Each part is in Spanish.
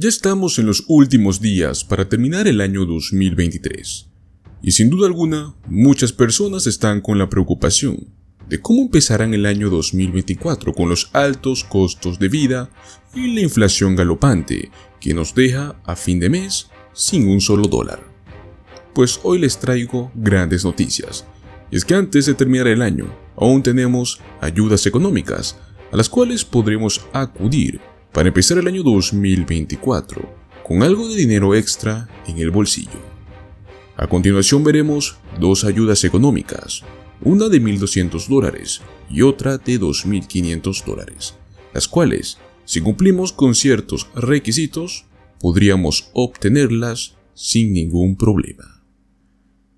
Ya estamos en los últimos días para terminar el año 2023. Y sin duda alguna, muchas personas están con la preocupación de cómo empezarán el año 2024 con los altos costos de vida y la inflación galopante que nos deja a fin de mes sin un solo dólar. Pues hoy les traigo grandes noticias. Y es que antes de terminar el año, aún tenemos ayudas económicas a las cuales podremos acudir para empezar el año 2024 con algo de dinero extra en el bolsillo. A continuación veremos dos ayudas económicas, una de 1.200 dólares y otra de 2.500 dólares, las cuales, si cumplimos con ciertos requisitos, podríamos obtenerlas sin ningún problema.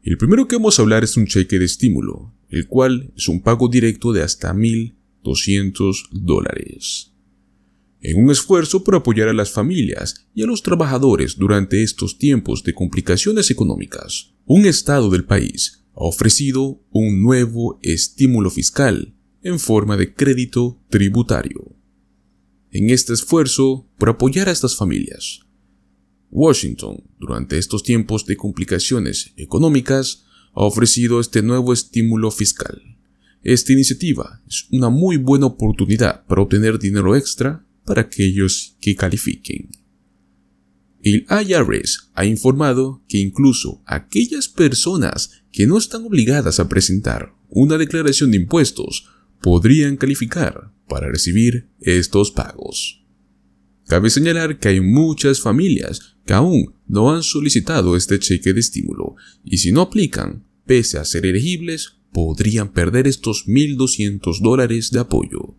El primero que vamos a hablar es un cheque de estímulo, el cual es un pago directo de hasta 1.200 dólares en un esfuerzo por apoyar a las familias y a los trabajadores durante estos tiempos de complicaciones económicas. Un Estado del país ha ofrecido un nuevo estímulo fiscal en forma de crédito tributario. En este esfuerzo por apoyar a estas familias, Washington, durante estos tiempos de complicaciones económicas, ha ofrecido este nuevo estímulo fiscal. Esta iniciativa es una muy buena oportunidad para obtener dinero extra para aquellos que califiquen. El IRS ha informado que incluso aquellas personas que no están obligadas a presentar una declaración de impuestos podrían calificar para recibir estos pagos. Cabe señalar que hay muchas familias que aún no han solicitado este cheque de estímulo y si no aplican, pese a ser elegibles, podrían perder estos 1.200 dólares de apoyo.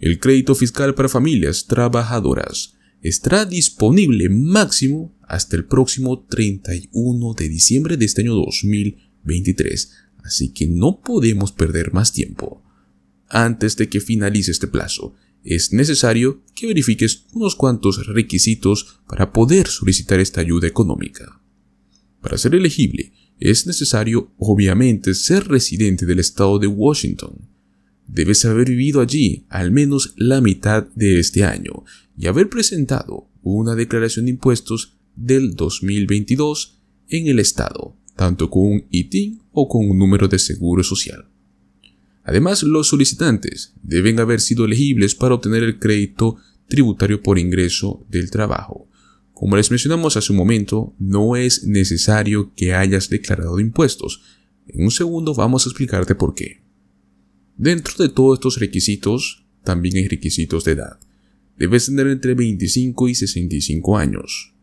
El crédito fiscal para familias trabajadoras estará disponible máximo hasta el próximo 31 de diciembre de este año 2023, así que no podemos perder más tiempo. Antes de que finalice este plazo, es necesario que verifiques unos cuantos requisitos para poder solicitar esta ayuda económica. Para ser elegible, es necesario obviamente ser residente del estado de Washington, debes haber vivido allí al menos la mitad de este año y haber presentado una declaración de impuestos del 2022 en el Estado, tanto con un ITIN o con un número de seguro social. Además, los solicitantes deben haber sido elegibles para obtener el crédito tributario por ingreso del trabajo. Como les mencionamos hace un momento, no es necesario que hayas declarado impuestos. En un segundo vamos a explicarte por qué. Dentro de todos estos requisitos, también hay requisitos de edad. Debes tener entre 25 y 65 años.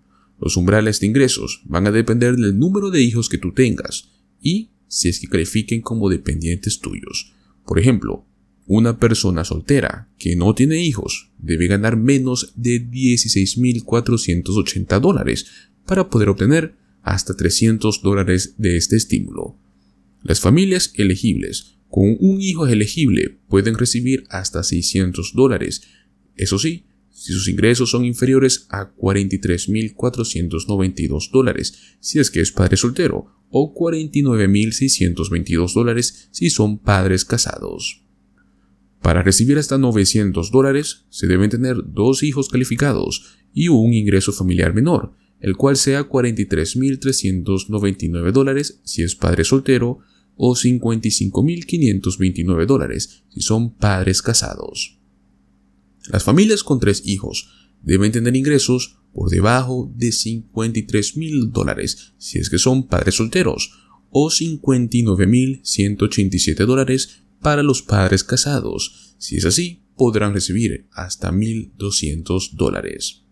Los umbrales de ingresos van a depender del número de hijos que tú tengas y si es que califiquen como dependientes tuyos. Por ejemplo, una persona soltera que no tiene hijos debe ganar menos de 16.480 dólares para poder obtener hasta 300 dólares de este estímulo. Las familias elegibles con un hijo elegible pueden recibir hasta 600 dólares, eso sí, si sus ingresos son inferiores a 43.492 dólares si es que es padre soltero o 49.622 dólares si son padres casados. Para recibir hasta 900 dólares se deben tener dos hijos calificados y un ingreso familiar menor, el cual sea 43.399 dólares si es padre soltero o 55.529 dólares si son padres casados. Las familias con tres hijos deben tener ingresos por debajo de 53.000 dólares si es que son padres solteros o 59.187 dólares para los padres casados. Si es así, podrán recibir hasta 1.200 dólares.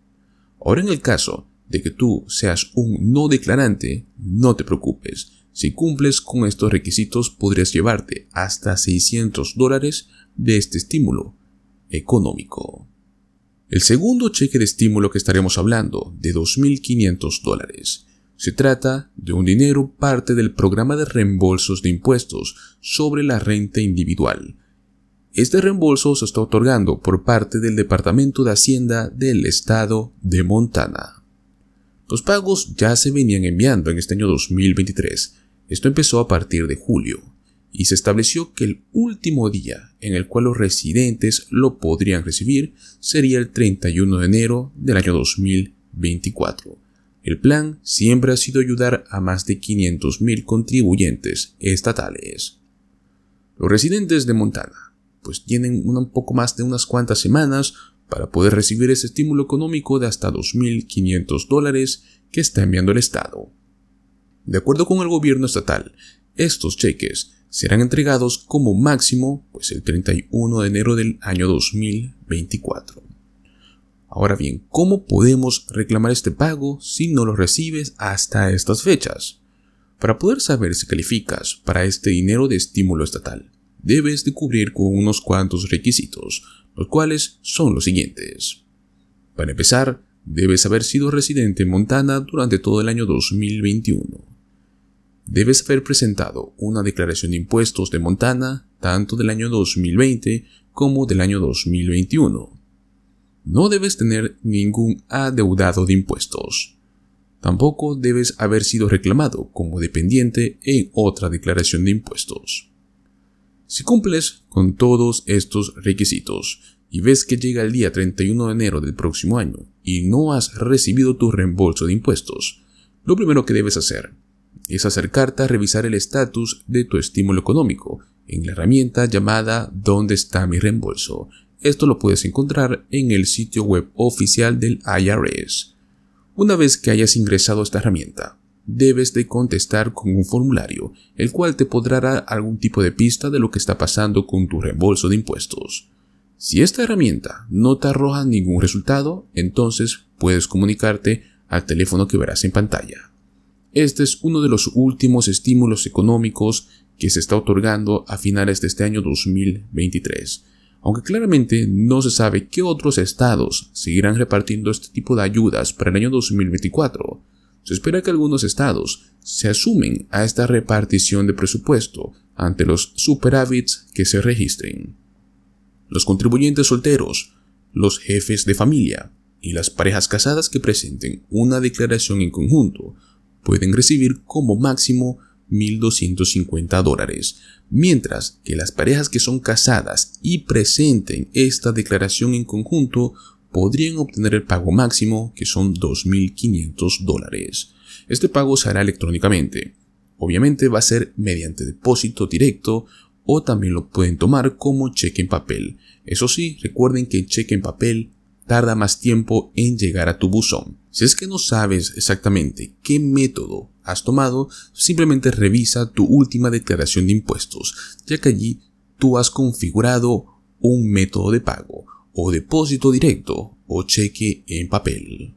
Ahora en el caso de que tú seas un no declarante, no te preocupes si cumples con estos requisitos podrías llevarte hasta 600 dólares de este estímulo económico. El segundo cheque de estímulo que estaremos hablando, de 2.500 dólares, se trata de un dinero parte del programa de reembolsos de impuestos sobre la renta individual. Este reembolso se está otorgando por parte del Departamento de Hacienda del Estado de Montana. Los pagos ya se venían enviando en este año 2023, esto empezó a partir de julio y se estableció que el último día en el cual los residentes lo podrían recibir sería el 31 de enero del año 2024. El plan siempre ha sido ayudar a más de 500.000 contribuyentes estatales. Los residentes de Montana pues tienen un poco más de unas cuantas semanas para poder recibir ese estímulo económico de hasta 2.500 dólares que está enviando el Estado. De acuerdo con el gobierno estatal, estos cheques serán entregados como máximo pues, el 31 de enero del año 2024. Ahora bien, ¿cómo podemos reclamar este pago si no lo recibes hasta estas fechas? Para poder saber si calificas para este dinero de estímulo estatal, debes de cubrir con unos cuantos requisitos, los cuales son los siguientes. Para empezar, debes haber sido residente en Montana durante todo el año 2021 debes haber presentado una declaración de impuestos de Montana tanto del año 2020 como del año 2021. No debes tener ningún adeudado de impuestos. Tampoco debes haber sido reclamado como dependiente en otra declaración de impuestos. Si cumples con todos estos requisitos y ves que llega el día 31 de enero del próximo año y no has recibido tu reembolso de impuestos, lo primero que debes hacer es acercarte a revisar el estatus de tu estímulo económico en la herramienta llamada ¿Dónde está mi reembolso? Esto lo puedes encontrar en el sitio web oficial del IRS. Una vez que hayas ingresado a esta herramienta, debes de contestar con un formulario, el cual te podrá dar algún tipo de pista de lo que está pasando con tu reembolso de impuestos. Si esta herramienta no te arroja ningún resultado, entonces puedes comunicarte al teléfono que verás en pantalla. Este es uno de los últimos estímulos económicos que se está otorgando a finales de este año 2023, aunque claramente no se sabe qué otros estados seguirán repartiendo este tipo de ayudas para el año 2024. Se espera que algunos estados se asumen a esta repartición de presupuesto ante los superávits que se registren. Los contribuyentes solteros, los jefes de familia y las parejas casadas que presenten una declaración en conjunto pueden recibir como máximo 1.250 dólares, mientras que las parejas que son casadas y presenten esta declaración en conjunto podrían obtener el pago máximo, que son 2.500 dólares. Este pago se hará electrónicamente. Obviamente va a ser mediante depósito directo o también lo pueden tomar como cheque en papel. Eso sí, recuerden que el cheque en papel tarda más tiempo en llegar a tu buzón. Si es que no sabes exactamente qué método has tomado, simplemente revisa tu última declaración de impuestos, ya que allí tú has configurado un método de pago, o depósito directo, o cheque en papel.